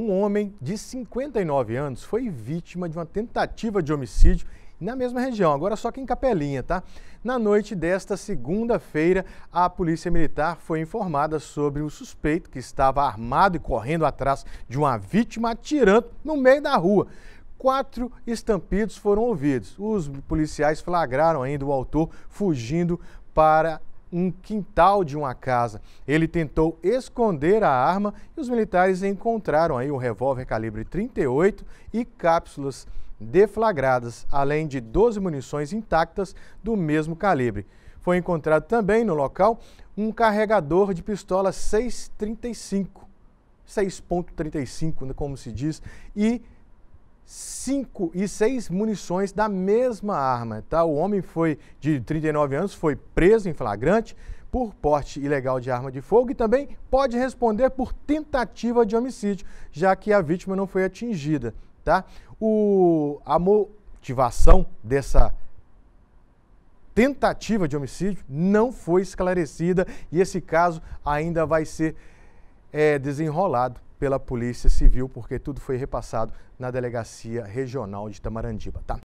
Um homem de 59 anos foi vítima de uma tentativa de homicídio na mesma região, agora só que em Capelinha, tá? Na noite desta segunda-feira, a Polícia Militar foi informada sobre o suspeito que estava armado e correndo atrás de uma vítima atirando no meio da rua. Quatro estampidos foram ouvidos. Os policiais flagraram ainda o autor fugindo para um quintal de uma casa. Ele tentou esconder a arma e os militares encontraram aí um revólver calibre 38 e cápsulas deflagradas, além de 12 munições intactas do mesmo calibre. Foi encontrado também no local um carregador de pistola 6.35, 6.35, como se diz, e cinco e seis munições da mesma arma. Tá? O homem foi de 39 anos foi preso em flagrante por porte ilegal de arma de fogo e também pode responder por tentativa de homicídio, já que a vítima não foi atingida. Tá? O, a motivação dessa tentativa de homicídio não foi esclarecida e esse caso ainda vai ser é, desenrolado pela Polícia Civil, porque tudo foi repassado na Delegacia Regional de Tamarandiba, tá?